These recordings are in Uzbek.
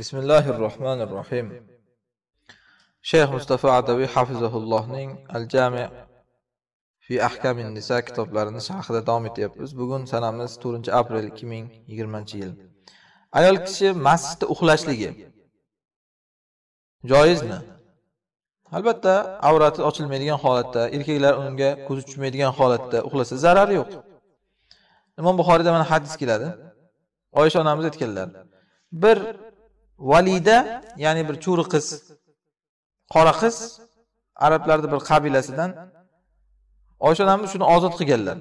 bismillahi rohmanir rohim shayx mustafo adaviy hafizahullohning al jami fi ahkamin nisa kitoblarini sharhida davom etyapmiz bugun sanamiz to'rtinchi aprel ikki ming yigirmanchi yil ayol kishi masjidda uxlashligi joizmi albatta avrati ochilmaydigan holatda erkaklar unga ko'zi tushmaydigan holatda uxlasa zarar yo'q imom buxoriyda mana hadis keladi oysha onamiz aytganlar bir valida ya'ni bir cho'ri qiz qora qiz arablarni bir qabilasidan oysha onamiz shuni ozod qilganlar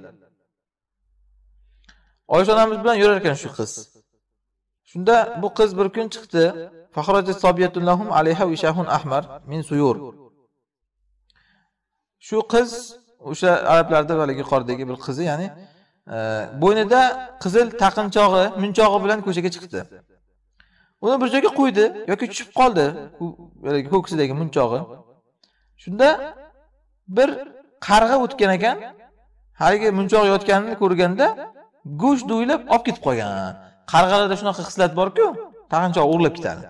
oysha onamiz bilan yurar ekan shu qiz shunda bu qiz bir kun chiqdi ahmar min suyur shu qiz o'sha arablarda haligi yuqoridagi bir qizi ya'ni e, bo'ynida qizil taqinchog'i munchog'i bilan ko'chaga chiqdi uni bir joyga qo'ydi yoki tushib qoldi ko'ksidagi munchog'i shunda bir qarg'a o'tgan ekan haligi munchoq yotganini ko'rganda go'sht do'ylab olib ketib qolgan qarg'alarda shunaqa xislat borku taqinchoq o'g'irlab ketadi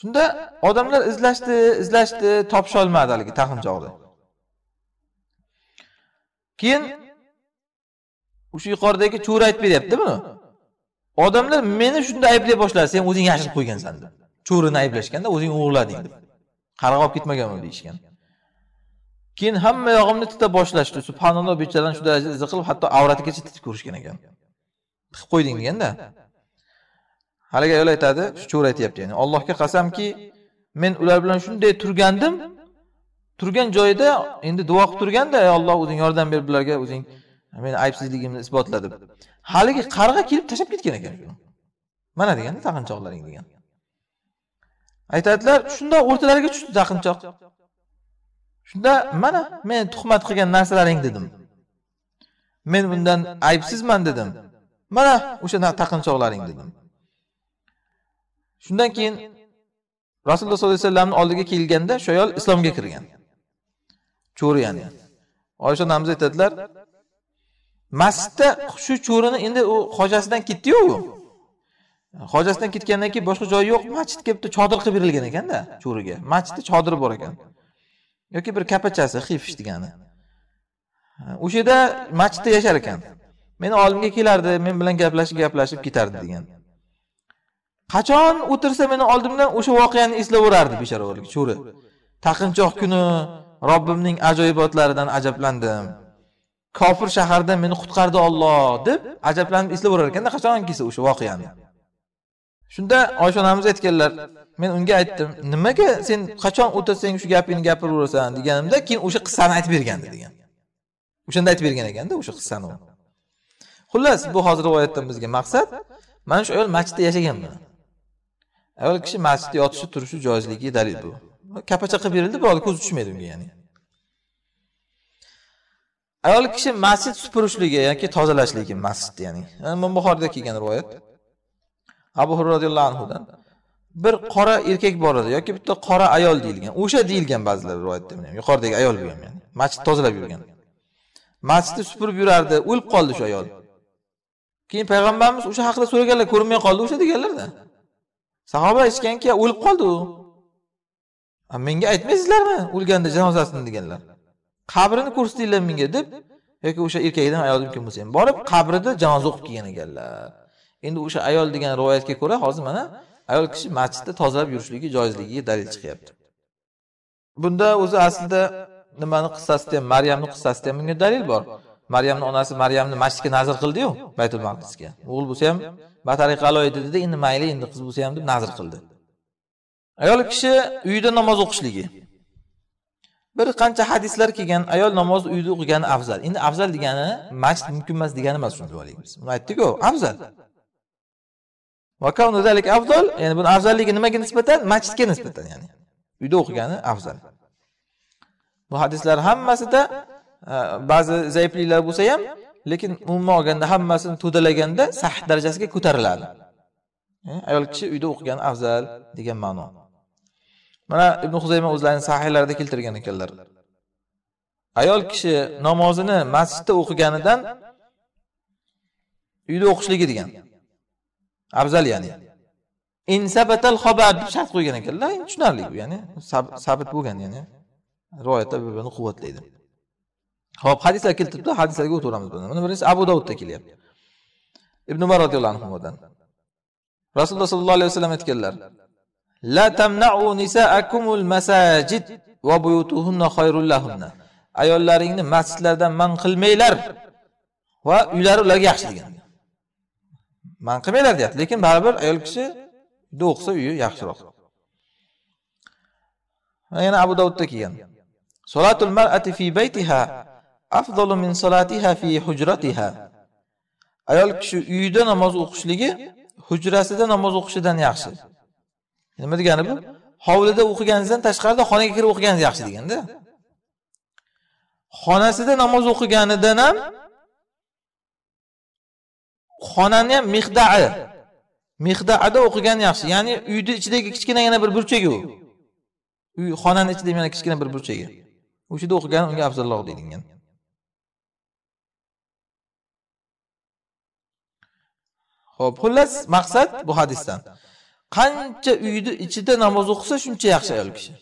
shunda odamlar izlashdi izlashdi topisholmadi haligi taqinchoqni keyin o'sha yuqoridagi cho'ri aytib beryapti buni odamlar meni shunda ayblay boshladi sen o'zing yashirib qo'ygansan deb cho'rini ayblashganda o'zing o'g'irlading deb qarg'a olib ketmaganman deyishgan keyin hamma yog'imni tita boshlashdi subhanalloh bechoralarni shu darajada qilib hatto avratigacha titib ko'rishgan ekan tiqib qo'yding deganda haligi ayol aytadi shu cho'ri aytyapti ya'ni allohga qasamki men ular bilan shunday turgandim turgan joyida endi duo qilib turganda ey olloh o'zing yordam ber bularga o'zing meni aybsizligimni isbotla deb haligi qarg'a kelib tashlab ketgan ekan mana deganda taqinchoqlaring degan aytadilar shunda o'rtalariga tushdi taqinchoq shunda mana men tuhmat qilgan narsalaring dedim men bundan aybsizman dedim mana o'sha taqinchoqlaring dedim shundan keyin rasululloh sollallohu alayhi vasallamni oldiga kelganda shu ayol islomga kirgan cho'ri ya'ni oysha onamiz aytadilar masjidda shu cho'rini endi u hojasidan ketdiyu u hojasidan ketgandan keyin boshqa joyi yo'q masjid kelibdi chodir qilib berilgan ekanda cho'riga masjidda chodiri bor ekan yoki bir kapachasi xifish degani o'sha yerda masjidda yashar ekan meni oldimga kelardi men bilan gaplashib gaplashib ketardi degan qachon o'tirsa meni oldimdan o'sha voqeani eslaverardi bechora cho'ri taqinchoq kuni robbimning ajoyibotlaridan ajablandim kofir shahardan meni qutqardi Alloh deb ajablanib eslayverar ekanda qachonki o'sha voqeani shunda oysha onamiz aytganlar men unga aytdim nimaga sen qachon o'tirsang shu gapingni gapiraverasan deganimda keyin o'sha qissani aytib bergandi degan o'shanda aytib bergan ekanda o'sha qissani xullas bu hozir rivoyatdan bizga maqsad mana shu ayol masjidda yashagan bilan ayol kishi masjidda yotishi turishi joizligiga dalil bu kapacha qilib berildi birovni ko'zi tushmaydi unga ya'ni ayol kishi masjid supurishligi yoki tozalashligi masjidni ya'ni imom buxoriyda kelgan rivoyat abu hurra roziyallohu anhudan bir qora erkak bor edi yoki bitta qora ayol deyilgan o'sha deyilgan ba'zilar rivoyatda yuqoridagi ayol bu ham ya'ni masjid tozalab yurgan masjidni supurib yurardi o'lib qoldi shu ayol keyin payg'ambarimiz o'sha haqida so'raganlar ko'rinmay qoldi o'sha deganlarda sahoba aytishganki o'lib qoldi u menga aytmaysizlarmi o'lganda janozasini deganlar qabrini ko'rsatinglar menga deb yoki o'sha erkakdan ayol kim bo'lsa ham borib qabrida janoza o'qib kelgan ekanlar endi o'sha ayol degan rivoyatga ko'ra hozir mana ayol kishi masjidda tozalab yurishligi joizligiga dalil chiqyapti bunda o'zi aslida nimani qissasida ham maryamni qissasida ham bunga dalil bor maryamni onasi maryamni masjidga nazr qildiyu baytul maqdisga o'g'il bo'lsa ham batariqalo edi dedi endi mayli endi qiz bo'lsa ham deb nazr qildi ayol kishi uyida namoz o'qishligi bir qancha hadislar kelgan ayol namoz uyda o'qigani afzal endi afzal degani masjid mumkin emas degani emas tushuntirib olaylik buni aytdiku afzal afzal ya'ni buni afzalligi nimaga nisbatan masjidga nisbatan ya'ni uyda o'qigani afzal bu hadislar hammasida e, ba'zi zaifliklar bo'lsa ham lekin umuman olganda hammasini to'dalaganda sahih darajasiga ko'tariladi e, ayol kishi uyda o'qigani afzal degan ma'no mana ibn huzayma o'zlarini sahihlarida keltirgan ekanlar ayol kishi namozini masjidda o'qiganidan uyda o'qishligi degan afzal ya'ni insabatal xobar deb shart qo'ygan ekanlar tushunarli bu ya'ni sabit bo'lgan ya'ni rivoyatlar bir birini quvvatlaydi ho'p hadislar keltiribdi hadislarga o'taveramiz buni birinchisi abu davudda kelyapti ibn umar roziyallohu anhudan rasululloh sollallohu alayhi vasallam aytganlar لا تمنعوا نساءكم المساجد وبيوتهن خير لهن Ayollaringni masjidlardan man qilmanglar va uylari ularga yaxshi degan. Man qilmanglar deyapti, lekin baribir ayol kishi uyda o'qisa uyi yaxshiroq. Yana Abu Davudda kelgan. Salatul mar'ati fi baytiha afzalu min salatiha fi hujratiha. Ayol kishi uyida namoz o'qishligi hujrasida namoz o'qishidan yaxshi. nima degani bu hovlida o'qiganingizdan tashqarida xonaga kirib o'qiganingiz yaxshi deganda xonasida namoz o'qiganidan ham xonani ham mihdai mihdaada o'qigan yaxshi ya'ni uyni ichidagi kichkinagina bir burchagi u uy xonani ichida yana kichkina bir burchagi o'sha yerda unga afzalroq deyilgan ho'p xullas maqsad bu hadisdan qancha uyni ichida namoz o'qisa shuncha yaxshi ayol kishi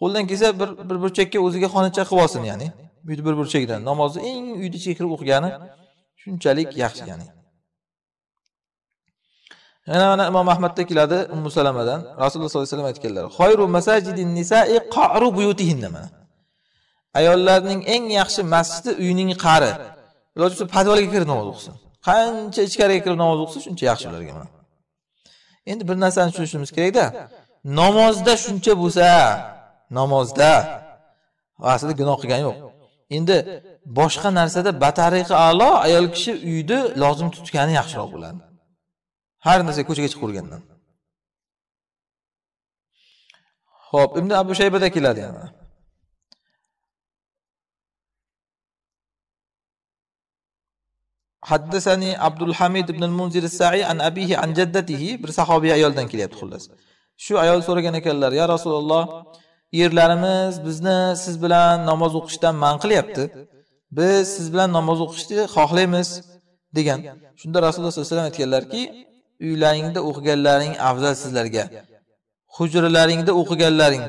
qo'ldan kelsa bir bir burchakka o'ziga xonacha qilib olsin ya'ni uyni bir burchagidan namozni eng uyni ichiga kirib o'qigani shunchalik yaxshi ya'ni yana mana imom ahmadda keladi ummu salamadan rasululloh sollallohu alayhi vasallam aytganlar xoyru masajidin nisai qaru buyutihinna mana ayollarning eng yaxshi masjidi uyning qari iloji bo'lsa podvalga kirib namoz o'qisin qancha ichkariga kirib namoz o'qisa shuncha yaxshi ularga mana endi bir narsani tushunishimiz kerakda namozda shuncha bo'lsa namozda aslida gunoh qilgani yo'q endi boshqa narsada batariqi a'lo ayol kishi uyni lozim tutgani yaxshiroq bo'ladi har narsa ko'chaga chiqavergandan ho'p ibn abu shaybada keladi yana haddasani abdul hamid ibn munzir sai an abihi an jaddatihi bir sahobiy ayoldan kelyapti xullas shu ayol so'ragan ekanlar ya rasululloh yerlarimiz bizni siz bilan namoz o'qishdan man qilyapti biz siz bilan namoz o'qishni xohlaymiz degan shunda rasululloh sallallohu alayhi vasallam aytganlarki uylaringda o'qiganlaring afzal sizlarga hujralaringda o'qiganlaring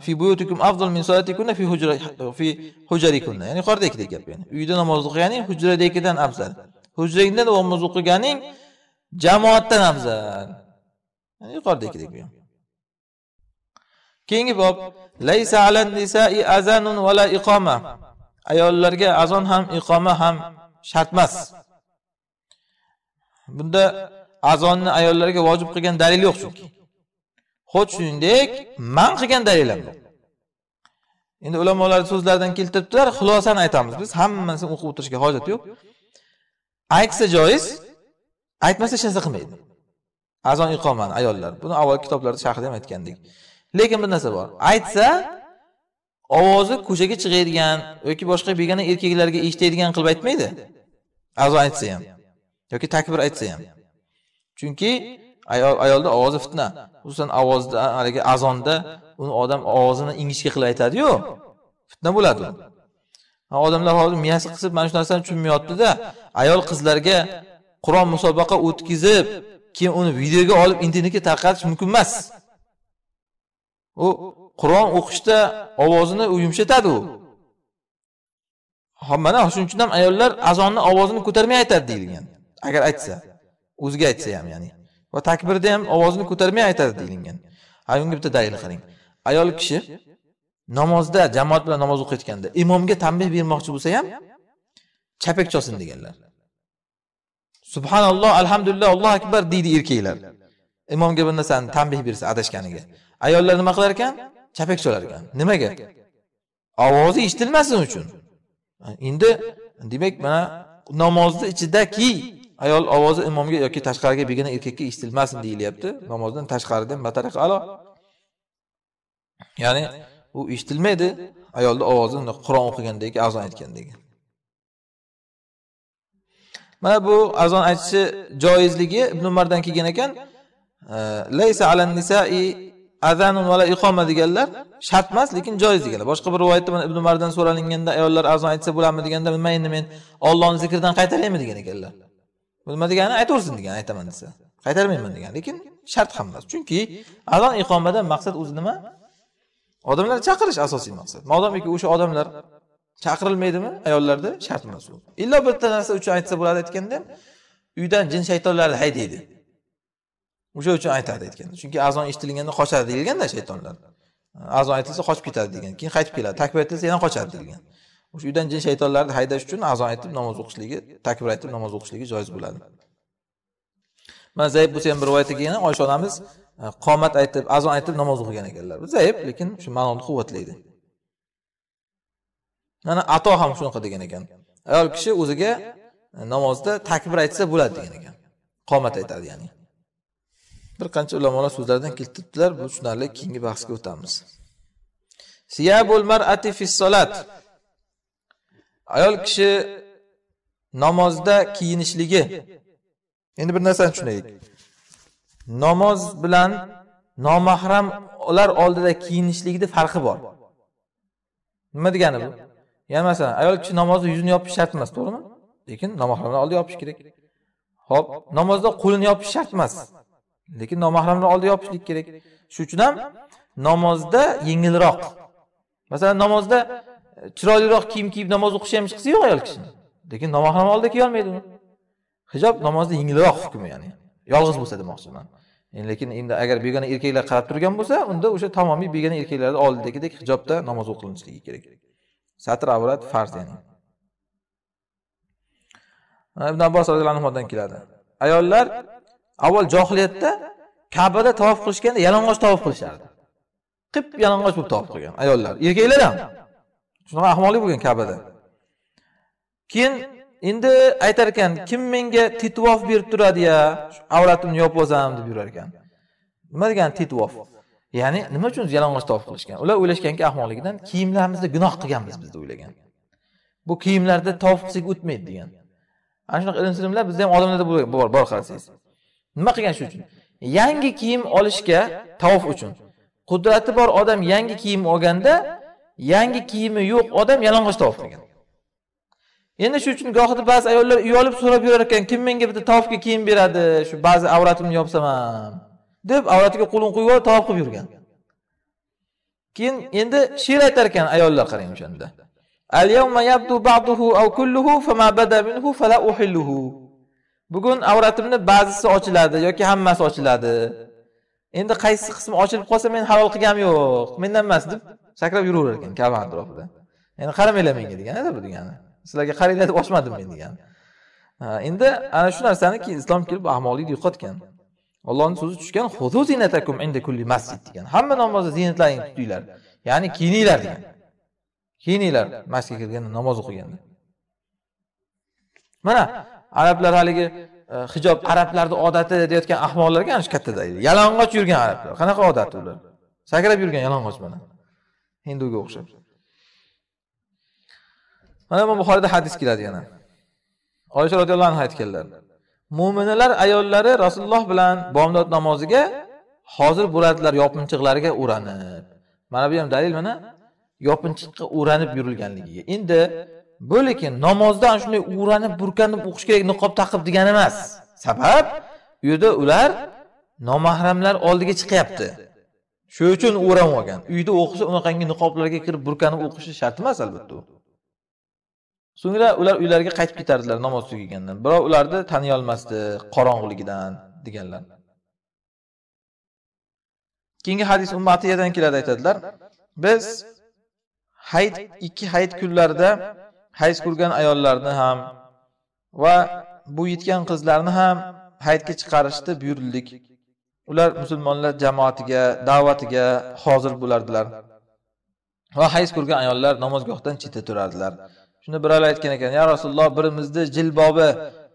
fi buyutikum afdal min solatikunna fi hujra fi hujarikunna ya'ni yuqoridagidek gap ya'ni uyda namoz o'qiganing hujradagidan afzal hujrangda namoz o'qiganing jamoatdan afzal ya'ni yuqoridagidek bu keyingi bob laysa alan nisai azanun vala iqoma ayollarga azon ham iqoma ham shart emas bunda azonni ayollarga vojib qilgan dalil yo'q chunki xo'sh shuningdek man qilgan dalillar bor endi ulamolar so'zlaridan keltiribdilar xulosani aytamiz biz hammasini o'qib o'tirishga hojat yo'q aytsa joiz aytmasa hech narsa qilmaydi azon iqomani ayollar buni avval kitoblarda sharhida ham aytgandik lekin bir narsa bor aytsa ovozi ko'chaga chiqadigan yoki boshqa begona erkaklarga eshitadigan qilib aytmaydi azon aytsa ham yoki takbir aytsa ham chunki ayol ayolni ovozi fitna xususan ovozda haligi azonda uni odam ovozini ingichka qilib aytadiyu fitna bo'ladi odamlar hozir miyasi qisib mana shu narsani tushunmayaptida ayol qizlarga qur'on musobaqa o'tkazib keyin uni videoga olib internetga tarqatish mumkin emas u qur'on o'qishda ovozini u yumshatadi u mana shuning uchun ham ayollar azonni ovozini ko'tarmay aytadi deyilgan agar aytsa o'ziga aytsa ham ya'ni va takbirda ham ovozini ko'tarmay aytadi deyilgan ha bunga bitta dalil qarang ayol kishi namozda jamoat bilan namoz o'qiyotganda imomga tanbeh bermoqchi bo'lsa ham chapak cholsin deganlar subhanalloh alhamdulillah allohu akbar deydi erkaklar imomga bir narsani tanbeh bersa adashganiga ayollar nima qilar ekan chapak cholar ekan nimaga ovozi eshitilmasin uchun endi demak mana namozni ichidaki ayol ovozi imomga yoki tashqariga begona erkakka eshitilmasin deyilyapti namozdan tashqarida batariq alo ya'ni u eshitilmaydi ayolni ovozi qur'on o'qigandagi azon aytgandagi mana bu azon aytishi joizligi ibn umardan kelgan ekan laysa ala nisai azanun vala iqoma deganlar shart emas lekin joiz deganlar boshqa bir rivoyatda mana ibn umardan so'ralinganda ayollar azon aytsa bo'ladimi deganda nima endi men ollohni zikridan qaytaraymi degan ekanlar nima degani aytaversin degani aytaman desa qaytarmayman degan lekin shart ham emas chunki azon iqomadan maqsad o'zi nima odamlarni chaqirish asosiy maqsad modomiki o'sha odamlar chaqirilmaydimi ayollarda shart emas u illo bitta narsa uchun aytsa bo'ladi aytganda uydan jin shaytonlarni haydaydi o'sha uchun aytadi aytganda chunki azon eshitilganda qochadi deyilganda shaytonlar azon aytilsa qochib ketadi degan keyin qaytib keladi takbir aytilsa yana qochadi deilgan o'sha uydan jin shaytonlarni haydash uchun azon aytib namoz o'qishligi takbir aytib namoz o'qishligi joiz bo'ladi mana zaif bo'lsa ham rivoyatda kelgan oysha onamiz e, qomat aytib azon aytib namoz o'qigan ekanlar zaif lekin shu ma'noni quvvatlaydi mana ato ham shunaqa degan ekan ayol kishi o'ziga e, namozda takbir aytsa bo'ladi degan ekan qomat aytadi ya'ni bir qancha ulamolar so'zlaridan keltiribdilar bu tushunarli keyingi bahsga o'tamiz siyabul mar'ati fis solat ayol kishi namozda kiyinishligi endi bir narsani tushunaylik namoz bilan nomahramlar oldida kiyinishlikni farqi bor nima degani bu ya'ni masalan ayol kishi namozda yuzini yopish shart emas to'g'rimi lekin nomahramlar oldida yopish kerak ho'p namozda qo'lini yopish shart emas lekin nomahramlar oldida yopishlik kerak shuning uchun ham namozda yengilroq masalan namozda chiroyliroq kiyim kiyib namoz o'qishi ham chiqsa yo'q ayol kishini lekin nomahram kiya kiyolmaydi uni hijob namozda yengilroq hukmi ya'ni yolg'iz bo'lsa demoqchiman lekin endi agar begona erkaklar qarab turgan bo'lsa unda o'sha tamomiy begona erkaklarni oldidagidek hijobda namoz o'qilinishligi kerak satr avrat farz ya'ni ibn abbos roziyallohu anhudan keladi ayollar avval johiliyatda kabada tavof qilishganda yalang'och tavof qilishardi qip yalang'och bo'lib tavof qilgan ayollar erkaklar ham shunaqa ahmoqlik bo'lgan kabada keyin endi aytar ekan kim menga titvof berib turadi ya avratimni yopib olsam deb yurar ekan nima degani titvof ya'ni nima uchun yalang'och tovof qilishgan ular o'ylashganki ahmoqligidan kiyimlarimizda gunoh qilganmiz biz deb o'ylagan bu kiyimlarda tovof qilsak o'tmaydi degan ana shunaqa ilm silimlar bizda ham odamlarda bor bor qarasangiz nima qilgan shu uchun yangi kiyim olishga tavof uchun qudrati bor odam yangi kiyim olganda yangi kiyimi yo'q odam yalang'och tavof qilgan endi shuning uchun gohida ba'zi ayollar uyolib so'rab yurar ekan kim menga bitta tavofga kiyim beradi shu ba'zi avratimni yopsam ham deb avratiga qo'lini qo'yib olib tavof qilib yurgan keyin endi she'r aytar ekan ayollar qarang o'shanda bugun avratimni ba'zisi ochiladi yoki hammasi ochiladi endi qaysi qismi ochilib qolsa men halol qilganim yo'q mendan emas deb sakrab yuraverar ekan kaba atrofida endi qaramanglar menga deganda bu degani sizlarga qaranglar deb ochmadim men degani endi ana shu narsani keyin islom kelib ahmoqlikni yo'qotgan Allohning so'zi tushgan zinatakum kulli masjid degan. Hamma namozda zinatlaringni tutinglar. Ya'ni kiyininglar degan. Kiyininglar masjidga kirganda namoz o'qiganda. Mana arablar haligi e, hijob arablarni odati deyotgan ahmoqlarga ana shu kattada Yalang'och yurgan arablar. Qanaqa odati ular? Sakrab yurgan yalang'och mana. hinduga o'xshab mana bu buxoriyda hadis keladi yana oysha roziyallohu anhu aytganlar mo'minalar ayollari rasululloh bilan bomdod namoziga hozir bo'ladilar yopinchiqlariga o'ranib mana bu ham dalil mana yopinchiqqa o'ranib yurilganligiga endi bu lekin namozda ana shunday o'ranib burkanib o'qish kerak niqob taqib degani emas sabab u yerda ular nomahramlar oldiga chiqyapti shu uchun o'ram olgan uyda o'qisa unaqangi niqoblarga kirib burkanib o'qishi shart emas albatta u so'ngra ular uylariga qaytib ketardilar namoz tugagandan biroq ularni taniy olmasdi qorong'iligidan deganlar keyingi hadis ummatiyadan keladi aytadilar biz hayit ikki hayit kunlarida hayz ko'rgan ayollarni ham va bu yetgan qizlarni ham hayitga chiqarishni buyurdik ular musulmonlar jamoatiga da'vatiga hozir bo'lardilar va hayz ko'rgan ayollar namozgohdan chetda turardilar shunda birovlar aytgan ekan ya rasululloh birimizni jilbobi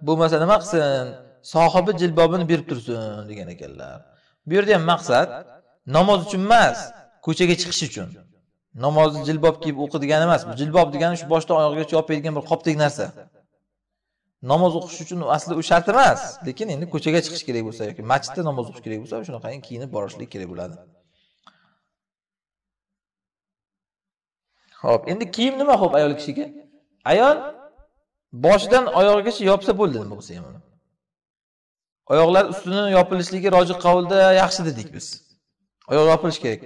bo'lmasa nima qilsin sohibi jilbobini berib tursin degan ekanlar bu yerda ham maqsad namoz uchun emas ko'chaga chiqish uchun namozni jilbob kiyib o'qi degani emas bu jilbob degani shu boshdan oyog'igacha yopib bir qopdek narsa namoz o'qish uchun asli u shart emas lekin endi ko'chaga chiqish kerak bo'lsa yoki masjidda namoz o'qish kerak bo'lsa shunaqangi kiyinib borishlik kerak bo'ladi ho'p endi kiyim nima ho'p ayol kishiga ayol boshidan oyog'igacha yopsa bo'ldi nima bo'lsa ham oyoqlar ustini yopilishligi roji qavlda yaxshi dedik biz oyoq yopilishi kerak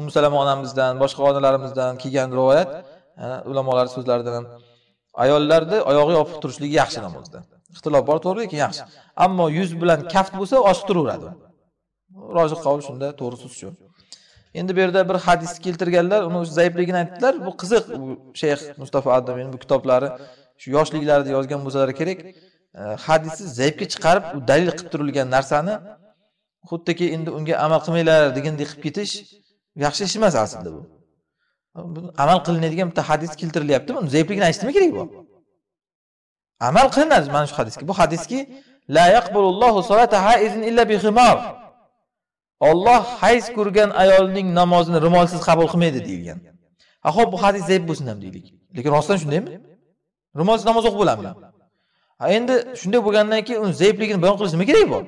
umusalama onamizdan boshqa onalarimizdan kelgan rivoyat ulamolar so'zlaridan ham ayollarda oyog'i yopiq turishligi yaxshi namozda ixtilof bor to'g'ri lekin yaxshi ammo yuz bilan kaft bo'lsa ochiq turaveradi rojih qavul shunda to'g'risi shu endi bu yerda bir hadisni keltirganlar uni zaifligini aytdilar bu qiziq bu shayx mustafa adamin bu kitoblari shu yoshliklarida yozgan bo'lsalar kerak hadisni zaifga chiqarib u dalil qilib turilgan narsani xuddiki endi unga amal qilmanglar degandek qilib ketish yaxshi ish emas aslida bu amal qilinadigan bitta hadis keltirilyapti buni zaifligini aytishnimi kerak bu amal qilinadi mana shu hadisga bu hadiski la yaqbulullohu haizin illa bi olloh hayz ko'rgan ayolning namozini ro'molsiz qabul qilmaydi deyilgan ha ho'p bu hadis zaif bo'lsin ham deylik lekin rostdan shundaymi ro'molsiz namoz o'qib bo'ladimi endi shunday bo'lgandan keyin uni zaifligini bayon qilish nima keragi bor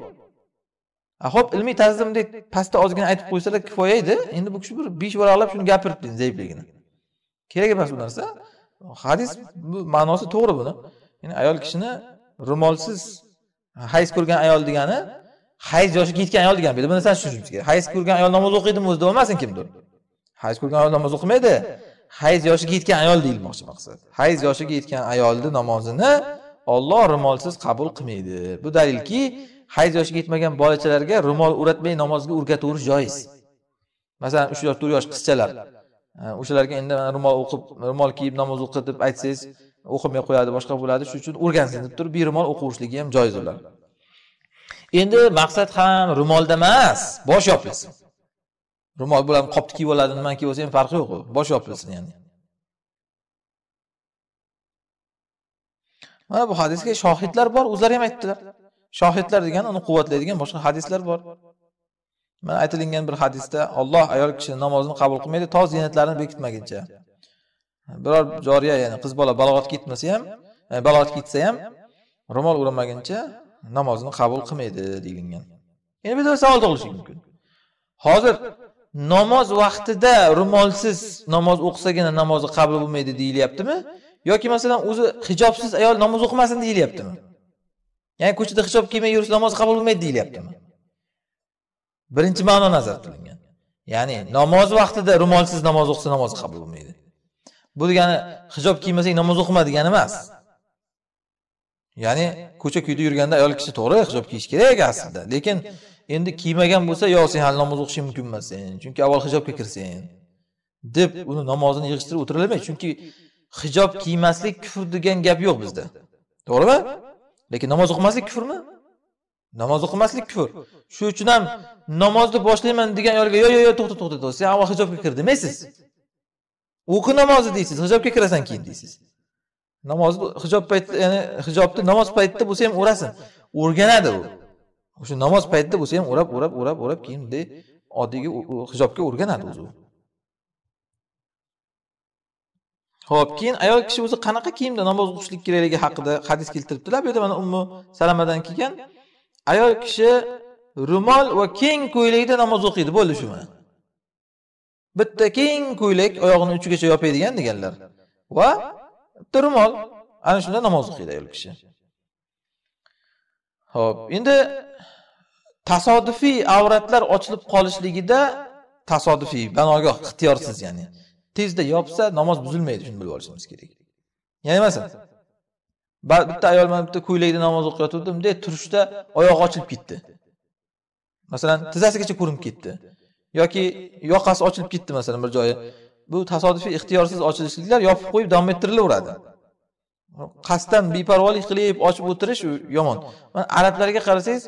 ho'p ilmiy tazimdek pastda ozgina aytib qo'ysalar kifoya edi endi bu kishi bir besh varaqlab shuni gapiribdi zaifligini kerak emas bu narsa hadis bu ma'nosi to'g'ri buni ya'ni ayol kishini ro'molsiz hayz ko'rgan ayol degani hayz yoshiga yetgan ayol degani bu narsani tushunishimiz kerak hayz ko'rgan ayol namoz o'qiydimi o'zi deb olmasin kimdir hayz ko'rgan ayol namoz o'qimaydi hayz yoshiga yetgan ayol deyilmoqchi maqsad hayz yoshiga yetgan ayolni namozini olloh ro'molsiz qabul qilmaydi bu dalilki hayz yoshiga yetmagan bolachalarga ro'mol o'ratmay namozga o'rgataverish joiz masalan uch yosh to'rt yosh qizchalar o'shalarga endi ro'mol o'qib ro'mol kiyib namoz o'qi deb aytsangiz o'qimay qo'yadi boshqa bo'ladi shuning uchun o'rgansin deb turib bero'mol o'qiverishligi ham joiz ular endi maqsad ham ro'molda emas bosh yopilsin ro'mol bilan qopni kiyib oladi nima kiyib olsa ham farqi yo'q u bosh yopilsin ya'ni mana bu hadisga shohidlar bor o'zlari ham aytdilar shohidlar degani uni quvvatlaydigan boshqa hadislar bor mana aytilingan bir hadisda Alloh ayol kishini namozini qabul qilmaydi to ziynatlarini bekitmaguncha biror joriya ya'ni qiz bola balog'atga yetmasa ham e, balog'atga yetsa ham ro'mol o'ramaguncha namozini qabul qilmaydi deyilgan endi bu savol tug'ilishi mumkin hozir namoz vaqtida ro'molsiz namoz o'qisagina namozi qabul bo'lmaydi deyilyaptimi yoki masalan o'zi hijobsiz ayol namoz o'qimasin deyilyaptimi ya'ni ko'chada hijob kiymay yurish namoz qabul bo'lmaydi deyilyaptimi birinchi ma'no nazarda qilingan ya'ni namoz vaqtida ro'molsiz namoz o'qisa namoz qabul bo'lmaydi bu degani hijob kiymasang namoz o'qima degani emas ya'ni ko'cha kuyda yurganda ayol kishi to'g'ri hijob kiyish kerak aslida lekin endi kiymagan bo'lsa yo sen hali namoz o'qishing mumkin emas sen chunki avval hijobga kirsang deb uni namozini yig'ishtirib o'tiravermaydi chunki hijob kiymaslik kufr degan gap yo'q bizda to'g'rimi lekin namoz o'qimaslik kufrmi namoz o'qimaslik kufr shuning uchun ham namozni boshlayman degan ayolga yo'q yo'q yo'q to'xta to'xta do'st sen avval hijobga kir demaysiz o'qi namozni deysiz hijobga kirasan keyin deysiz namozni hijob paytida ya'ni hijobni namoz paytida bo'lsa ham o'rasin o'rganadi u o'sha namoz paytida bo'lsa ham o'rab o'rab o'rab o'rab keyin bunday oddiy hijobga o'rganadi o'zi ho'p keyin ayol kishi o'zi qanaqa kiyimda namoz o'qishlik kerakligi haqida hadis keltiribdilar bu yerda mana ummu salamadan kelgan ayol kishi ro'mol va keng ko'ylakda namoz o'qiydi bo'ldi shu bilan bitta keng ko'ylak oyog'ini uchigacha yopadigan deganlar va bitta ro'mol ana shunda namoz o'qiydi ayol kishi ho'p endi tasodifiy avratlar ochilib qolishligida tasodifiy banogoh ixtiyorsiz ya'ni tezda yopsa namoz buzilmaydi shuni bilib olishimiz kerak yana masalan bitta ayol mana bitta ko'ylakda namoz o'qiyotgandi bunday turishda oyog'i ochilib ketdi masalan tizzasigacha ko'rinib ketdi yoki yoqasi ochilib ketdi masalan bir joyi bu tasodifiy ixtiyorsiz ochilishliklar yopib qo'yib davom ettirilaveradi qasddan beparvolik qilib ochib o'tirish yomon arablarga qarasangiz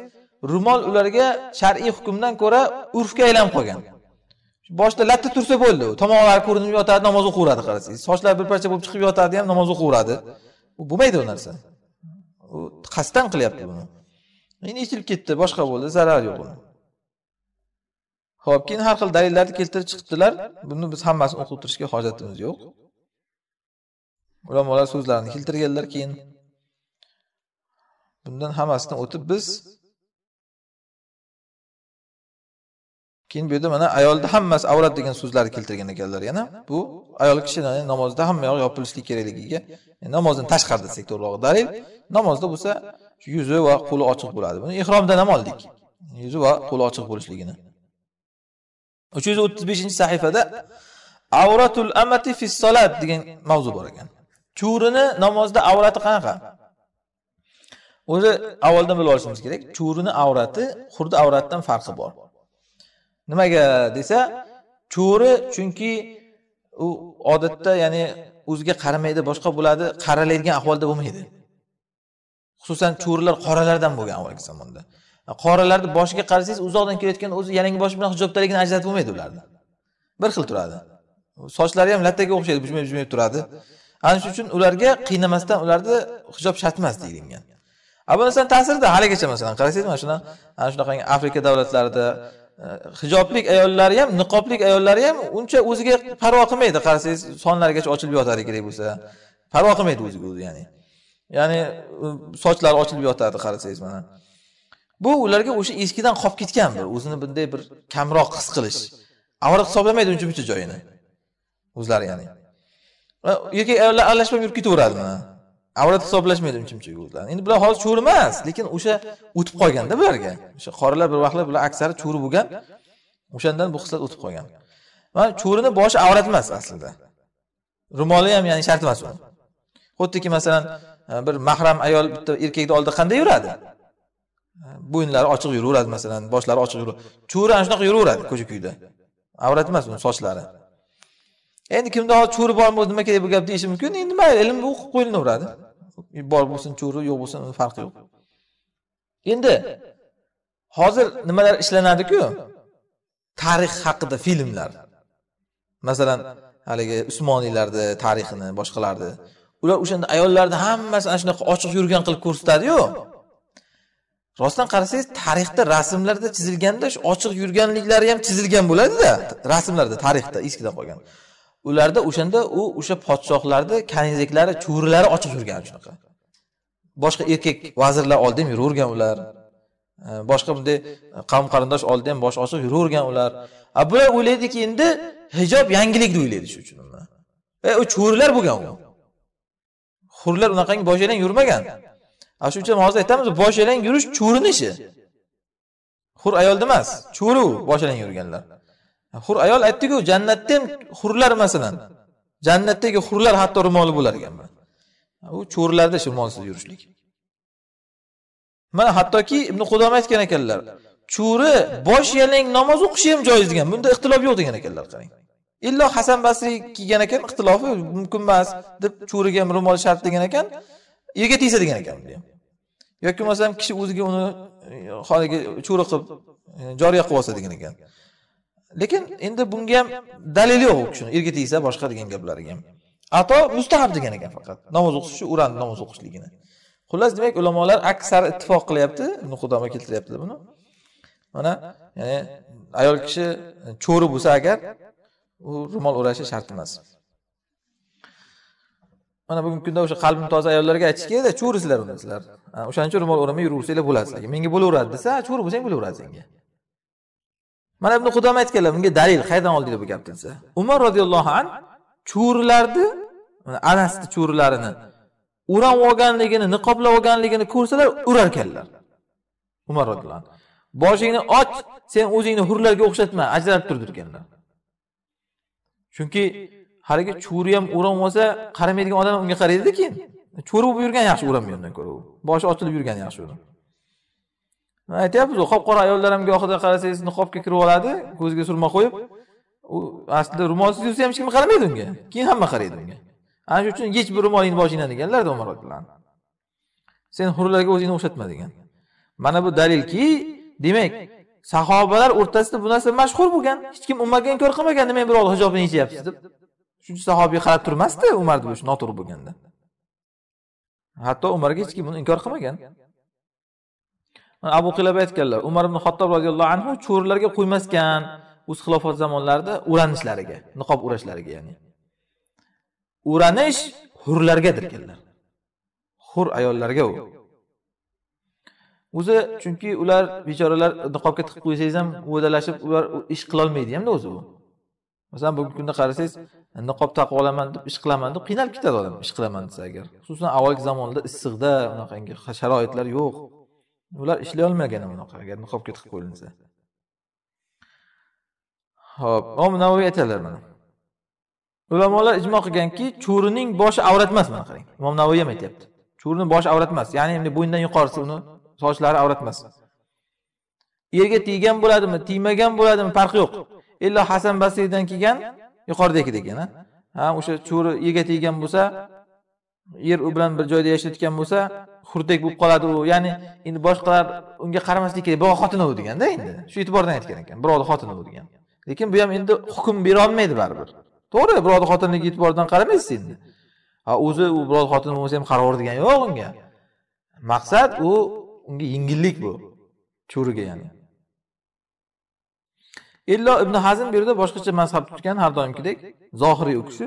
ro'mol ularga shar'iy hukmdan ko'ra urfga aylanib qolgan boshida latta tursa bo'ldi tomoqlari ko'rinib yotadi namoz o'qiveradi qarasangiz sochlari bir parcha bo'lib chiqib yotadi ham namoz o'qiveradi u bo'lmaydi u narsa u qasddan qilyapti buni endi ichilib ketdi boshqa bo'ldi zarar yo'q uni ho'p keyin har xil dalillarni keltirib chiqibdilar buni biz hammasini o'qib o'tirishga hojatimiz yo'q ulamolar so'zlarini keltirganlar keyin bundan hammasidan o'tib biz keyin bu yerda mana ayolni hammasi avrat degan so'zlarni keltirgan ekanlar yana bu ayol kishi namozda hamma yoq yopilishlik kerakligiga e, namozdan tashqari desak to'g'riroq dalil namozda bo'lsa yuzi va qo'li ochiq bo'ladi buni ehromdan ham oldik yuzi va qo'li ochiq bo'lishligini uch yuz o'ttiz beshinchi sahifada avratul amati fi solat degan mavzu bor ekan cho'rini namozda avrati qanaqa o'zi avvaldan bilib olishimiz kerak cho'rini avrati xurdi avratdan farqi bor nimaga desa cho'ri chunki u odatda ya'ni o'ziga qaramaydi boshqa bo'ladi qaralaydigan ahvolda bo'lmaydi xususan cho'rilar qoralardan bo'lgan avvalgi zamonda qoralarni boshiga qarasangiz uzoqdan kelayotgan o'zi yalangi bilan hijobdaligini ajratib bo'lmaydi ularni bir xil turadi sochlari ham lattaga o'xshaydi bujmayib bujmayib turadi ana shuning uchun ularga qiynamasdan ularni hijob shart emas deyilgan a bu narsani ta'sirida haligacha masalan qarasangiz mana shuni ana shunaqangi afrika davlatlarida hijoblik ayollari ham niqoblik ayollari ham uncha o'ziga parvo qilmaydi qarasangiz sonlarigacha ochilib yotadi kerak bo'lsa parvo qilmaydi o'ziga o'zi ya'ni ya'ni sochlari ochilib yotadi qarasangiz mana bu ularga o'sha eskidan qolib ketgan bir o'zini bunday bir kamroq his qilish avrat hisoblamaydi uncha buncha joyini o'zlari ya'ni erkak ayollar aralashmab yurib ketaveradi mana avrat uncha muncha uyg'urlarni endi bular hozir cho'ri emas lekin o'sha o'tib qolganda bularga o'sha qorilar bir vaqtlar bular aksari cho'ri bo'lgan o'shandan bu xislat o'tib qolgan mana cho'rini boshi avrat emas aslida ro'moli ham ya'ni shart emas u xuddiki masalan e, bir mahram ayol bitta erkakni oldida qanday yuradi bo'yinlari ochiq yuraveradi masalan boshlari ochiq yuraveradi cho'ri ana shunaqa yuraveradi ko'cha kuyda avrat emas uni sochlari endi kimda hozir cho'ri bormi nima kerak bu gap deyishi mumkin endi mayli ilm o'qib qo'yilaveradi bor bo'lsin cho'ri yo'q bo'lsin farqi yo'q endi hozir nimalar ishlanadiku tarix haqida filmlar masalan haligi usmoniylarni tarixini boshqalarni ular o'shanda ayollarni hammasi ana shunaqa ochiq yurgan qilib ko'rsatadiyu rostdan qarasangiz tarixda rasmlarda chizilganda shu ochiq yurganliklari ham chizilgan bo'ladida rasmlarda tarixda eskida qolgan ularda o'shanda u o'sha podshohlarni kanizaklari chuvrillari ochiq yurgan shunaqa boshqa erkak vazirlar oldida ham yuravergan ular e, boshqa bunday qavm qarindosh oldida ham bosh ochib yuravergan ular a bular o'ylaydiki endi hijob yangilik deb o'ylaydi shu uchun e u cho'rilar bo'lgan u hurlar unaqangi bosh aylang yurmagan a shuning uchun hozir aytamiz bosh aylang yurish cho'rini ishi hur ayolni emas cho'ri u bosh aylang yurganlar hur ayol aytdiku jannatda ham hurlar masalan jannatdagi hurlar hatto ro'moli bo'lar ekan u cho'rilarda shirmonsiz yurishlik mana hattoki ibn qudom aytgan ekanlar cho'ri bosh yalang namoz o'qishi ham joiz degan bunda ixtilof yo'q degan ekanlar qarang illo hasan basriy kiygan ekan ixtilofi mumkin emas deb cho'riga ham ro'mol shart degan ekan yerga tegsa degan ekan yoki bo'lmasam kishi o'ziga uni e, holiga cho'ri qilib e, joriya qilib olsa degan ekan lekin endi bunga ham dalil yo'q u kishini erga tegsa boshqa degan gaplariga ham ato mustahab degan ekan faqat namoz o'qish uchun urandi namoz o'qishligini xullas demak ulamolar aksar ittifoq qilyapti ibn keltiryapti buni mana ya'ni ayol kishi cho'ri bo'lsa agar u ro'mol o'rashi shart emas mana bugungi kunda o'sha qalbim toza ayollarga aytish kerakda cho'risizlar uni sizlar o'shaning uchun ro'mol o'ramay yuraversanglar bo'ladi sizlarga menga bo'laveradi desa cho'ri bo'lsang bo'laveradi senga mana ibn xudom aytganlar bunga dalil qayerdan oldinglar bu gapni desa umar roziyallohu an cho'rilarni anasni cho'rilarini o'rab olganligini niqoblab olganligini ko'rsalar urarkanlar umar roziyallohu anhu boshingni och sen o'zingni hurlarga o'xshatma ajralib tur deganlar chunki haligi cho'ri ham o'ram olsa qaramaydigan odam unga qaraydida keyin cho'ri bo'lib yurgan yaxshi o'ram undan ko'ra u boshi ochilib yurgan yaxshi uni aytyapmizu qop qora ayollar ham gohida qarasangiz niqobga kirib oladi ko'ziga surma qo'yib u aslida ro'molsiz yursa ham hech kim qaramaydi unga keyin hamma qaraydi unga ana shuning uchun yech bir ro'molingni boshingda deganlarda umar roziyallohu sen hurlarga o'zingni o'xshatma degan mana bu dalilki demak sahobalar o'rtasida bu narsa mashhur bo'lgan hech kim umarga inkor qilmagan nima birov hijobini yechyapsiz deb shuncha sahobiy qarab turmasdi umarni bo'lishi noto'g'ri bo'lganda hatto umarga hech kim buni inkor qilmagan abu qilab aytganlar umar ibn xattob roziyallohu anhu cho'rilarga qo'ymaskan o'z xilofat zamonlarida o'ranishlariga niqob o'rashlariga ya'ni o'ranish hurlarga deganlar hur ayollarga u o'zi chunki ular bechoralar niqobga tiqib qo'ysangiz ham o'dalashib ular ish qilolmaydi hamda o'zi u masalan bugungi kunda qarasangiz niqob taqib olaman deb ish qilaman deb qiynalib ketadi odam ish qilaman desa agar xususan avvalgi zamonda issiqda unaqangi sharoitlar yo'q ular ishlay olmagan unaqa agar niqob ketib qo'yilsa ho'p imom navoiy aytadilar mana ulamolar ijmo qilganki cho'rining boshi avrat emas mana qarang imom navoiy ham aytyapti cho'rni boshi avrat emas ya'ni endi bo'ynidan yuqorisi uni sochlari avrat emas yerga teggan bo'ladimi tegmagan bo'ladimi farqi yo'q illo hasan basriydan kelgan yuqoridagidek yana ha o'sha cho'ri yerga teggan bo'lsa yer u bilan bir joyda yashayotgan bo'lsa xurdek bo'lib qoladi u ya'ni endi boshqalar unga qaramaslik kerak birov u deganda endi shu e'tibordan aytgan ekan birovni u degan lekin bu ham endi hukm berolmaydi baribir to'g'ri birovni xotiniga e'tibordan qaramaysiz endi ha o'zi u birovni xotini bo'lmasa ham qaror degan yo'q unga maqsad u unga yengillik bu cho'riga ya'ni illo ibn hazm bu yerda boshqacha mazhab tutgan har doimgidek zohiriy u kishi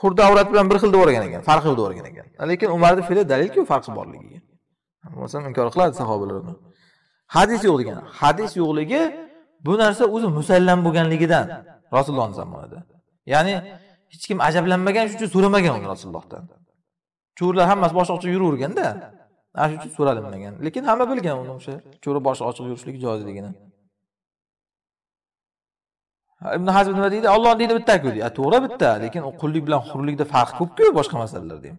xurda avrat bilan bir xil deb yuborgan ekan farqi deb yuborgan ekan lekin umarni fe'li dalilku farqi borligiga bo'lmasam inkor qiladi sahobalar uni hadis yo'q degani hadis yo'qligi bu narsa o'zi musallam bo'lganligidan rasulullohni zamonida ya'ni hech kim ajablanmagan shuning uchun so'ramagan uni rasulullohdan cho'rlar hammasi boshi ochiq yuraverganda ana shuning uchun so'ralinmagan lekin hamma bilgan uni o'sha cho'ri boshi ochiq yurishligi joizligini ibn hazm nima deydi olloh dini bittaku deydi to'g'ri bitta lekin qullik bilan hurlikda farq ko'pku boshqa masalalarda ham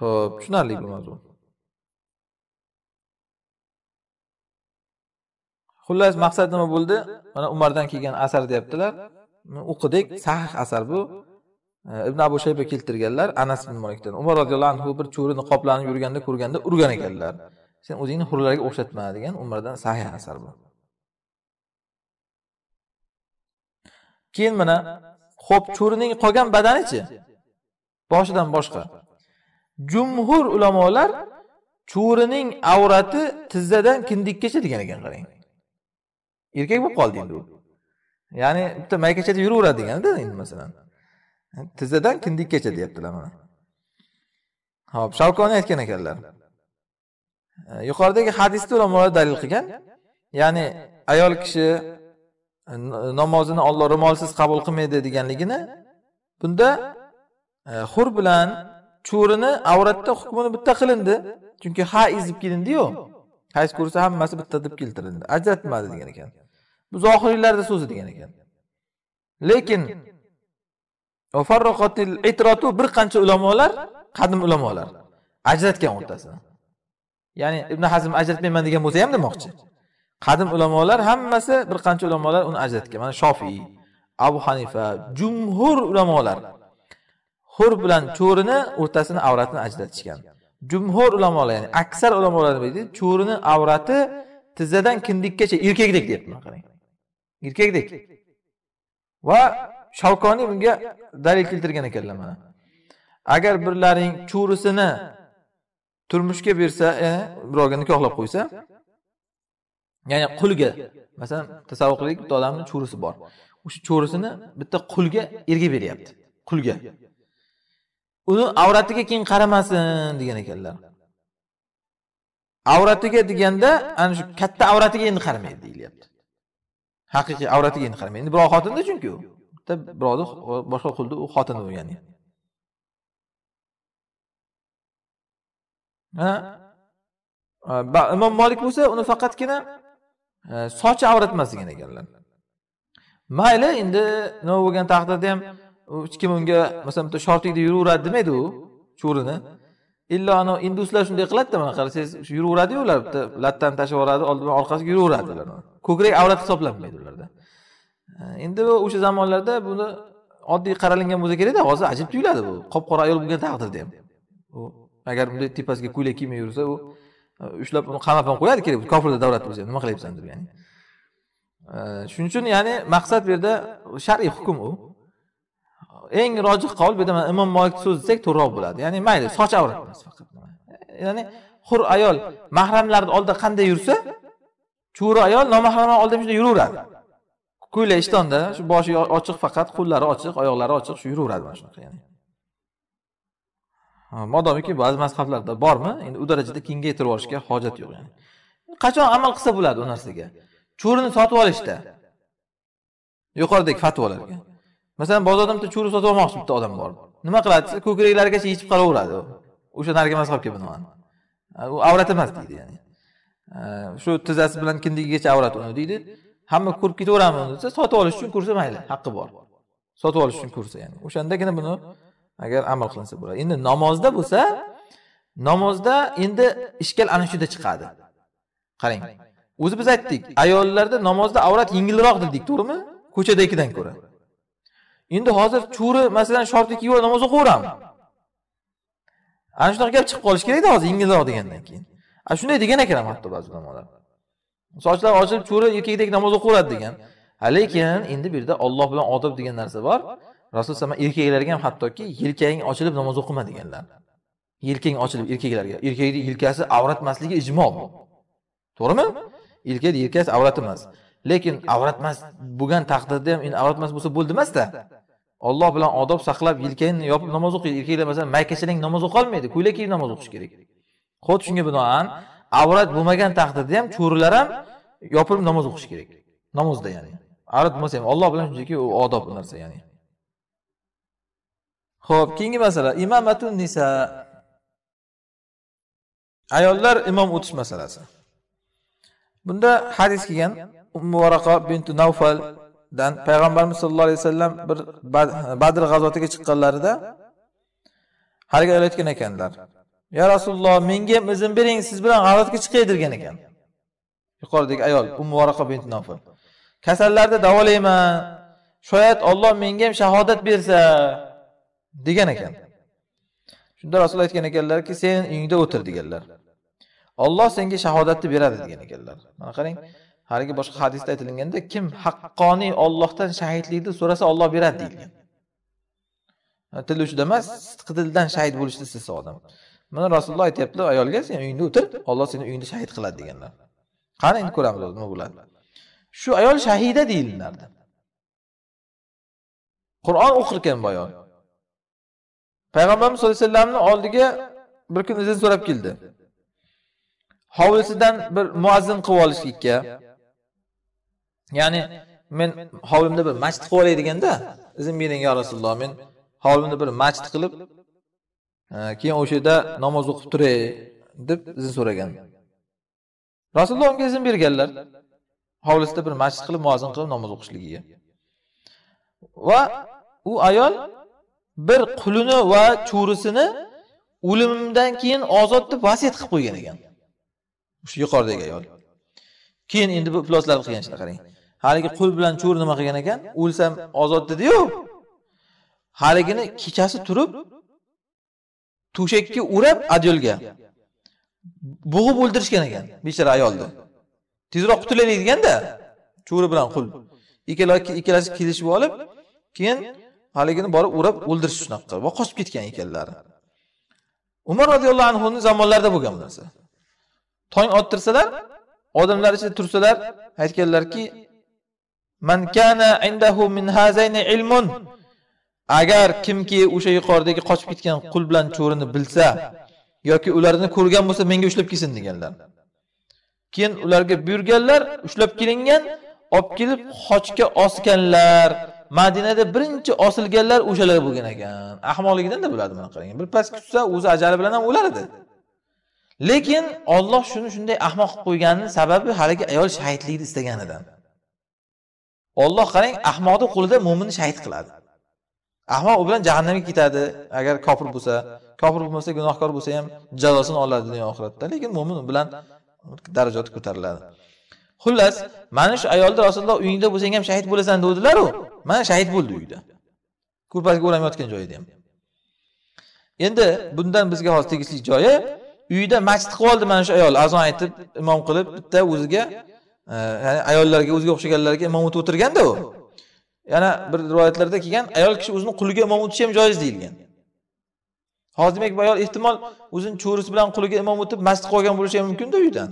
ho'p tushunarli bu mavzu xullas maqsad nima bo'ldi mana umardan kelgan asar deyaptilar o'qidik sahih asar bu e, ibn abu shayba keltirganlar anas ibn malikdan umar roziyallohu anhu bir cho'ri niqoblanib yurganda ko'rganda urgan ekanlar sen o'zingni hurlarga o'xshatma degan umardan sahih asar bu keyin mana ho'p cho'rining qolgan badanichi boshidan boshqa jumhur ulamolar cho'rining avrati tizzadan kindikkacha degan ekan qarang erkak bo'lib qoldi endi u ya'ni bitta maykachada yuraveradi deganda endi masalan tizzadan kindikkacha deyaptilar mana hop shavkoni aytgan ekanlar yuqoridagi hadisni ulamolar dalil qilgan ya'ni ayol kishi namozini э, э, olloh ro'molsiz qabul qilmaydi deganligini bunda э, hur bilan cho'rini avratda hukmini bitta qilindi chunki ha iz deb kelindiyu hayz ko'rsa hammasi bitta deb keltirildi ajratmadi degan ekan bu zohiriylarni so'zi degan ekan lekin itrotu bir qancha ulamolar qadim ulamolar ajratgan o'rtasini ya'ni ibn hazm ajratmayman degan bo'lsa ham demoqchi qadim ulamolar hammasi bir qancha ulamolar uni ajratgan mana shofiy abu hanifa jumhur ulamolar hur bilan cho'rini o'rtasini avratini ajratishgan jumhur ulamolar ya'ni aksar ulamolar deydi cho'rini avrati tizzadan kindikkacha erkakdek deyapti qarang erkakdek va shavkoniy bunga dalil keltirgan ekanlar mana agar birlaring cho'risini turmushga bersa e, birovga nikohlab qo'ysa ya'ni qulga masalan tasavvur qiling bitta odamni cho'risi bor o'sha cho'risini bitta qulga erga beryapti qulga uni avratiga keyin qaramasin degan ekanlar avratiga deganda ana shu katta avratiga endi qaramaydi deyilyapti haqiqiy avratiga endi qaramaydi endi birov xotinda chunki u bitta birovni boshqa qulni u xotini u ya'ni imom molik bo'lsa uni faqatgina Э, sochi avrat emas ekanlar mayli endi nima bo'lgan taqdirda ham hech kim unga masalan bitta shortikda yuraveradi demaydi u cho'rini illo anavi induslar shunday qiladida mana qarasangiz yuraveradiyu ular bitta lattani tashlab yuboradi oldi bilan orqasiga yuraveradi ular ko'krak avrat hisoblanmaydi ularda endi o'sha zamonlarda buni oddiy qaralingan bo'lsa kerakda hozir ajib tuyuladi bu qop qora ayol bo'lgan taqdirda ham u agar bunday tepasiga ko'ylak kiymay yursa u ushlab uni qamab ham qo'yadi kerak kofirda davlat o'zi nima qilyapsan deb ya'ni shuning uchun ya'ni maqsad bu yerda shar'iy hukm u eng rojih qavl bu yerda mana imom molik so'zi desak to'g'riroq bo'ladi ya'ni mayli soch avrat emas faqat ya'ni hur ayol mahramlarni oldida qanday yursa cho'ri ayol nomahramlar oldida shunday yuraveradi ko'ylak ishtonda shu boshi ochiq faqat qo'llari ochiq oyoqlari ochiq shu yuraveradi mana shunaqa ya'ni modomiki ba'zi mazhablarda bormi endi u darajada kengaytirib yuborishga hojat yo'q ya'ni qachon amal qilsa bo'ladi u narsaga cho'rini sotib olishda yuqoridagi fatvolarga masalan bozordan bitta cho'ri sotib olmoqchi bitta odam bor nima qiladi desa ko'kraklarigacha yechib qolaveradi o'sha narigi mazhabga binoan u avrat emas deydi ya'ni shu tizzasi bilan kindigigacha avrat uni deydi hamma ko'rib ketaveradimi desa sotib olish uchun ko'rsa mayli haqqi bor sotib olish uchun ko'rsa ya'ni o'shandagina buni agar amal qilinsa bo'ladi endi namozda bo'lsa namozda endi ishkal ana shuda chiqadi qarang o'zi biz aytdik ayollarda namozda avrat yengilroq dedik to'g'rimi ko'chadagidan ko'ra endi hozir cho'ri masalan shorti kiyib namoz o'qiyveraman ana shunaqa gap chiqib qolishi kerakda hozir yengilroq degandan keyin a shunday degan ekan ham hatto ba'zi ulamolar sochlari ochilib cho'ri erkakdek namoz o'qiveradi degan lekin endi bu yerda olloh bilan odob degan narsa bor rasululloh alayhi erkaklarga ham hattoki yelkang ochilib namoz o'qima deganlar yelkang ochilib erkaklarga erkakni yelkasi avrat emasligi ijmo bu to'g'rimi erkakni yelkasi avrat emas lekin avratmas bo'lgan taqdirda ham endi avratmas bo'lsa bo'ldi emasda olloh bilan odob saqlab yelkangni yopib namoz o'qiydi erkaklar masalan mayka shilang namoz o'qolmaydi ko'ylak kiyib namoz o'qish kerak xuddi shunga binoan avrat bo'lmagan taqdirda ham cho'rilar ham yopilib namoz o'qish kerak namozda ya'ni avrat bo'lmasa ham olloh bilan shunchaki u odob narsa ya'ni ho'p keyingi masala imomatun nisa ayollar imom o'tish masalasi bunda hadis kelgan ummu bintu navfaldan payg'ambarimiz sollallohu alayhi vasallam bir badr g'azotiga chiqqanlarida haligi aytgan ekanlar ya rasululloh menga ham izn bering siz bilan g'azotga chiqay degan ekan yuqoridagi ayol ummu bintu navfal kasallarni davolayman shoyat olloh menga ham shahodat bersa degan ekan shunda rasululloh aytgan ekanlarki sen uyingda o'tir deganlar olloh senga shahodatni beradi degan ekanlar mana qarang haligi boshqa hadisda aytilganda kim haqqoniy ollohdan shahidlikni so'rasa olloh beradi deyilgan til uchida emas sidqi dildan shahid bo'lishni istasa odam mana rasululloh aytyaptilar ayolga sen uyingda o'tir olloh seni uyingda shahid qiladi deganlar qani endi ko'ramiz nima bo'ladi shu ayol shahida deyilnardi qur'on o'qir ekan bu ayol payg'ambarimiz sollallohu alayhi vasallamni oldiga bir kun izn so'rab keldi hovlisidan bir muazzin qilib olishlikka ya'ni men hovlimda bir masjid qilib olay deganda izn bering yo rasululloh men hovlimni bir masjid qilib e, keyin o'sha yerda namoz o'qib turay deb izn so'ragan rasululloh unga izn berganlar hovlisida bir masjid qilib muazzin qilib namoz o'qishligiga va u ayol bir qulini va cho'risini o'limimdan keyin ozod deb vasiyat qilib qo'ygan ekan o'sha yuqoridagi ayol keyin endi bu ifloslar qilgan ishni qarang haligi qul bilan cho'r nima qilgan ekan o'lsam ozod dediyu haligini kechasi turib to'shakka o'rab adyolga bo'g'ib o'ldirishgan ekan bechora ayolni tezroq qutulaylik deganda cho'ri bilan qul ikkalasi kelishib olib keyin haligini borib urib o'ldirish shunaqa va qochib ketgan ekanlari umar roziyallohu anhuni zamonlarida bo'lgan bu narsa tong ottirsalar odamlar ichida tursalar aytganlarki indahu min hazayni ilmun agar kimki o'sha yuqoridagi qochib ketgan qul bilan cho'rini bilsa yoki ularni ko'rgan bo'lsa menga ushlab kelsin deganlar keyin ularga buyurganlar ushlab kelingan olib kelib xochga osganlar madinada birinchi osilganlar o'shalar bo'lgan ekan ahmoqligidanda da bo'ladi mana qarang birpas kutsa o'zi ajali bilan ham o'lardi lekin olloh shuni shunday ahmoq qilib qo'yganini sababi haligi ayol shahidlikni istaganidan olloh qarang ahmoqni qo'lida mo'minni shahid qiladi ahmoq u bilan jahannamga ketadi agar kofir bo'lsa kofir bo'lmasa gunohkor bo'lsa ham jazosini oladi dunyo oxiratda lekin mo'min u bilan darajati ko'tariladi xullas mana shu ayolni rasululloh uyingda bo'lsang ham shahid bo'lasan devdilaru mana shahid bo'ldi uyda ko'rpasiga o'ram yotgan joyida ham endi bundan bizga hozir tegishli joyi uyida masjid qilib oldi mana shu ayol azon aytib imom qilib bitta o'ziga e, ya'ni ayollarga o'ziga o'xshaganlarga imom o'tib o'tirganda u yana bir rivoyatlarda kelgan ayol kishi o'zini quliga imom o'tishi ham joiz deyilgan hozir demak bu ayol ehtimol o'zini cho'risi bilan quliga imom o'tib masjid qilib olgan bo'lishi ham mumkinda uydan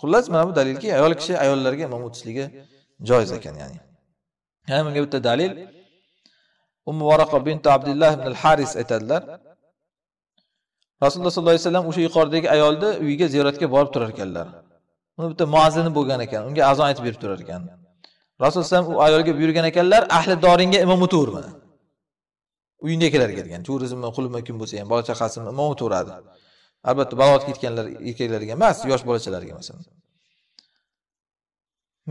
xullas mana bu dalilki ayol kishi ayollarga imom o'tishligi joiz ekan ya'ni yana bunga bitta dalil ummu varaqa bint abdulloh ibn al haris aytadilar rasululloh sollallohu alayhi vasallam o'sha yuqoridagi ayolni uyiga ziyoratga borib turar ekanlar uni bitta muazzini bo'lgan ekan unga azon aytib berib turar ekan rasululloh alayhi u ayolga buyurgan ekanlar ahli doringga imom o'taverma uyingga kelar ekan turizmmi qulimi kim bo'lsa ham bola chaqasimi imom o'taveradi albatta balog'atga ketganlar erkaklarga emas yosh bolachalarga masalan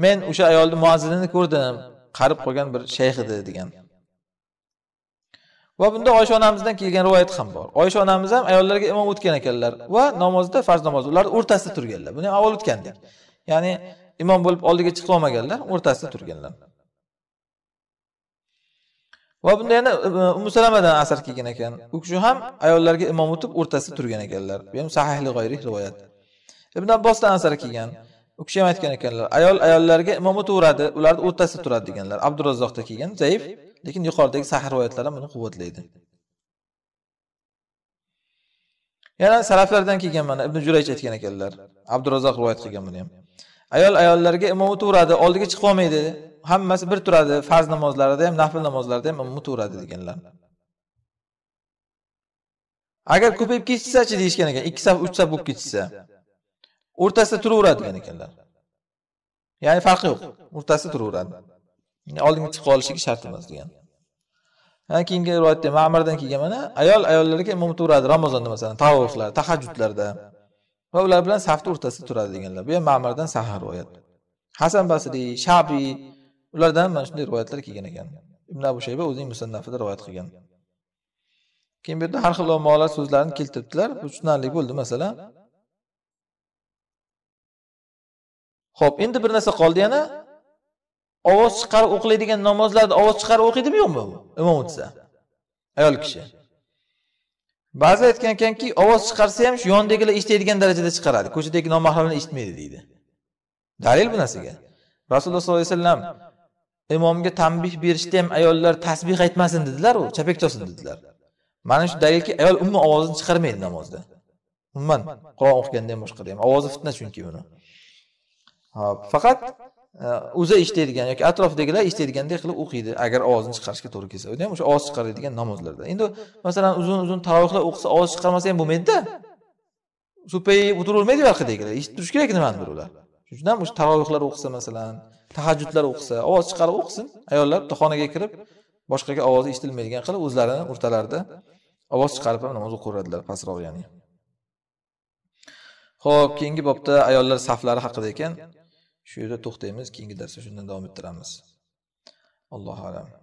men o'sha ayolni muazzinini ko'rdim qarib qolgan bir shayx edi degan va bunda oysha onamizdan kelgan rivoyat ham bor oysha onamiz ham ayollarga imom o'tgan ekanlar va namozda farz namoz ularni o'rtasida turganlar buni avval o'tgandik ya'ni imom bo'lib oldiga chiqib olmaganlar o'rtasida turganlar va bunda yana e, umu salamadan asar kelgan ekan u kishi ham ayollarga imom o'tib o'rtasida turgan ekanlar bu ham sahihli g'oyriy rivoyat ibn abbosdan asar kelgan u kishi ham aytgan ekanlar ayol ayollarga imom o'taveradi ularni o'rtasida turadi deganlar abdurazzoqda kelgan zaif lekin yuqoridagi sahih rivoyatlar ham buni quvvatlaydi yana saraflardan kelgan mana ibn juraych aytgan ekanlar abdurazzoq rivoyat qilgan buni ham ayol ayollarga imom o'taveradi oldiga chiqib olmaydi hammasi bir turadi farz namozlarida ham nafl namozlarida ham imom o'taveradi deganlar agar ko'payib ketishsachi deyishgan ekan ikki saf uch saf bo'lib ketishsa o'rtasida turaveradi degan ekanlar ya'ni farqi yo'q o'rtasida turaveradi oldinga chiqib qolishligi shart emas degan keyingi rivoyatda mamirdan kelgan mana ayol ayollarga imom turadi ramazonda masalan tavuhlar tahajjudlarda va ular bilan safni o'rtasida turadi deganlar bu ham mamirdan sahih rivoyat hasan basriy shabiy ulardan mana shunday rivoyatlar kelgan ekan ibn abu shayba o'zining musannafida rivoyat qilgan keyin bu yerda har xil ulamolar so'zlarini keltiribdilar bu tushunarli bo'ldi masalan ho'p endi bir narsa qoldi yana ovoz chiqarib o'qiladigan namozlarda ovoz chiqarib o'qiydimi yo'qmi imom o'tsa ayol kishi ba'zi aytgan ekanki ovoz chiqarsa ham shu yonidagilar eshitadigan darajada chiqaradi ko'chadagi nomahramlar eshitmaydi deydi dalil bu narsaga rasululloh sollallohu alayhi vasallam imomga tanbih berishda ham ayollar tasbih aytmasin dedilaru chapak cholsin dedilar mana shu dalilki ayol umuman ovozini chiqarmaydi namozda umuman qur'on o'qiganda ham boshqada ham ovozi fitna chunki uni hop faqat e, o'zi eshitadigan yoki atrofdagilar eshitadiganday qilib o'qiydi agar ovozini chiqarishga to'g'ri kelsa o'zi ham o'sha ovoz chiqaradigan namozlarda endi masalan uzun uzun tarovihlar o'qisa ovoz chiqarmasa ham bo'lmaydida so'payib o'tiravermaydi orqadagilar eshitib turishi kerak nimanidir ular shuning uchun ham o'sha tarovihlar o'qisa masalan tahajjudlar o'qisa ovoz chiqarib o'qisin ayollar bitta xonaga kirib boshqaga ovozi eshitilmaydigan qilib o'zlarini o'rtalarida ovoz chiqarib ham namoz o'qiveradilar pastroq ya'ni ho'p keyingi bobda ayollar saflari haqida ekan shu yerda to'xtaymiz keyingi darsda shundan davom ettiramiz allohu alam